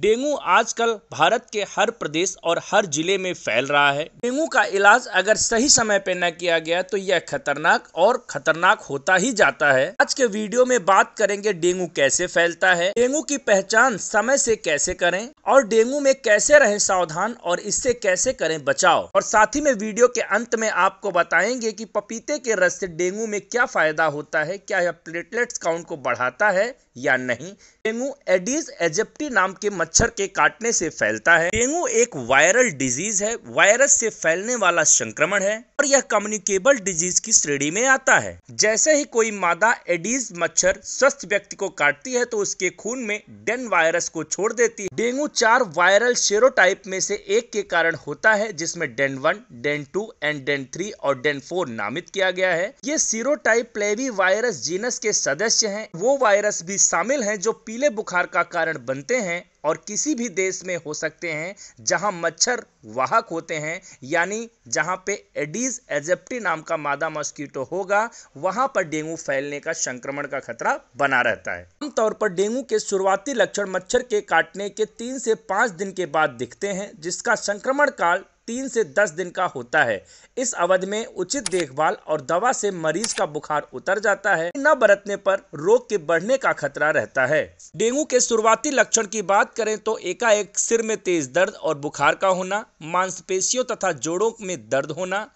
Dengue आजकल भारत के हर प्रदेश और हर जिले में फैल रहा है डेंगू का इलाज अगर सही समय पर न किया गया तो यह खतरनाक और खतरनाक होता ही जाता है आज के वीडियो में बात करेंगे डेंगू कैसे फैलता है डेंगू की पहचान समय से कैसे करें और डेंगू में कैसे रहें सावधान और इससे कैसे करें बचाव और साथ ही में वीडियो के अंत में आपको बताएंगे की पपीते के रस से डेंगू में क्या फायदा होता है क्या यह प्लेटलेट्स काउंट को बढ़ाता है या नहीं डेंगू एडिस एजेप्टी नाम के मच्छर के काटने से फैलता है डेंगू एक वायरल डिजीज है वायरस से फैलने वाला संक्रमण है और यह कम्युनिकेबल डिजीज की श्रेणी में आता है जैसे ही कोई मादा एडिस मच्छर स्वस्थ व्यक्ति को काटती है तो उसके खून में डेन वायरस को छोड़ देती है डेंगू चार वायरल शेरोटाइप में से एक के कारण होता है जिसमें then one then two and then three और डेन फोर नामित किया गया है ये सीरोटाइप प्लेवी वायरस जीनस के सदस्य है वो वायरस भी शामिल हैं जो पीले बुखार का कारण बनते हैं और किसी भी देश में हो सकते हैं जहां मच्छर वाहक होते हैं यानी जहां पे एडीज एजेप्टी नाम का मादा मॉस्किटो होगा वहां पर डेंगू फैलने का संक्रमण का खतरा बना रहता है आमतौर पर डेंगू के शुरुआती लक्षण मच्छर के काटने के तीन से पाँच दिन के बाद दिखते हैं जिसका संक्रमण काल तीन से दस दिन का होता है इस अवधि में उचित देखभाल और दवा से मरीज का बुखार उतर जाता है न बरतने पर रोग के बढ़ने का खतरा रहता है डेंगू के शुरुआती लक्षण की बात करें तो एकाएक सिर में तेज दर्द और बुखार का होना मांसपेशियों तथा जोड़ों में दर्द होना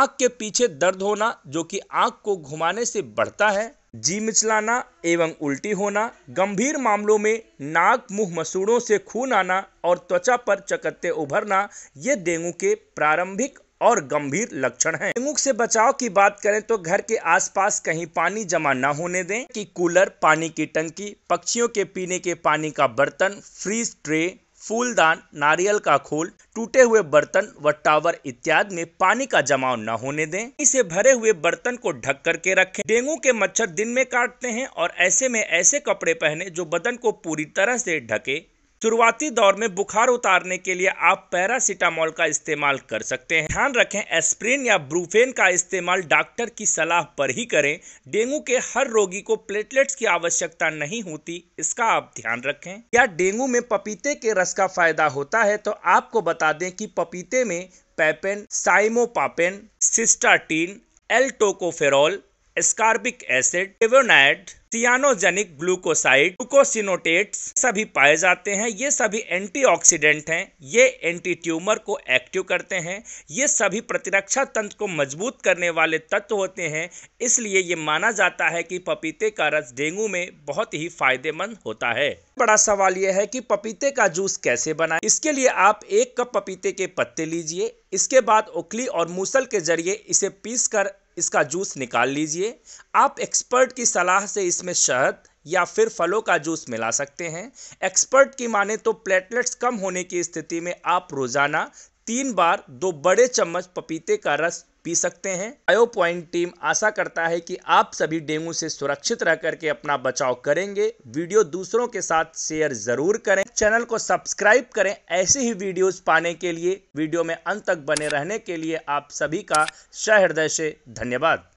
आंख के पीछे दर्द होना जो कि आंख को घुमाने से बढ़ता है जी मिचलाना एवं उल्टी होना गंभीर मामलों में नाक मुंह मसूड़ों से खून आना और त्वचा पर चकत्ते उभरना ये डेंगू के प्रारंभिक और गंभीर लक्षण हैं। डेंगू से बचाव की बात करें तो घर के आसपास कहीं पानी जमा न होने दें कि कूलर पानी की टंकी पक्षियों के पीने के पानी का बर्तन फ्रीज ट्रे फूलदान नारियल का खोल टूटे हुए बर्तन व टावर इत्यादि में पानी का जमाव न होने दें इसे भरे हुए बर्तन को ढक करके रखें डेंगू के मच्छर दिन में काटते हैं और ऐसे में ऐसे कपड़े पहने जो बदन को पूरी तरह से ढके शुरुआती दौर में बुखार उतारने के लिए आप पैरासीटामोल का इस्तेमाल कर सकते हैं ध्यान रखें एस्प्रिन या ब्रूफेन का इस्तेमाल डॉक्टर की सलाह पर ही करें डेंगू के हर रोगी को प्लेटलेट्स की आवश्यकता नहीं होती इसका आप ध्यान रखें क्या डेंगू में पपीते के रस का फायदा होता है तो आपको बता दें कि पपीते में papain chymopapain cystatin L tocopherol ascorbic acid flavonoid cyanogenic glucoside glucosinolates सभी पाए जाते हैं ये सभी एंटीऑक्सीडेंट हैं ये एंटी ट्यूमर को एक्टिव करते हैं ये सभी प्रतिरक्षा तंत्र को मजबूत करने वाले तत्व होते हैं इसलिए ये माना जाता है कि पपीते का रस डेंगू में बहुत ही फायदेमंद होता है बड़ा सवाल यह है कि पपीते का जूस कैसे बनाएं इसके लिए आप एक कप पपीते के पत्ते लीजिए इसके बाद उखली और मूसल के जरिए इसे पीसकर इसका जूस निकाल लीजिए आप एक्सपर्ट की सलाह से इसमें शहद या फिर फलों का जूस मिला सकते हैं एक्सपर्ट की माने तो प्लेटलेट्स कम होने की स्थिति में आप रोज़ाना तीन बार दो बड़े चम्मच पपीते का रस पी सकते हैं आयो पॉइंट टीम आशा करता है कि आप सभी डेंगू से सुरक्षित रह करके अपना बचाव करेंगे वीडियो दूसरों के साथ शेयर जरूर करें चैनल को सब्सक्राइब करें ऐसे ही वीडियोस पाने के लिए वीडियो में अंत तक बने रहने के लिए आप सभी का सहृदय से धन्यवाद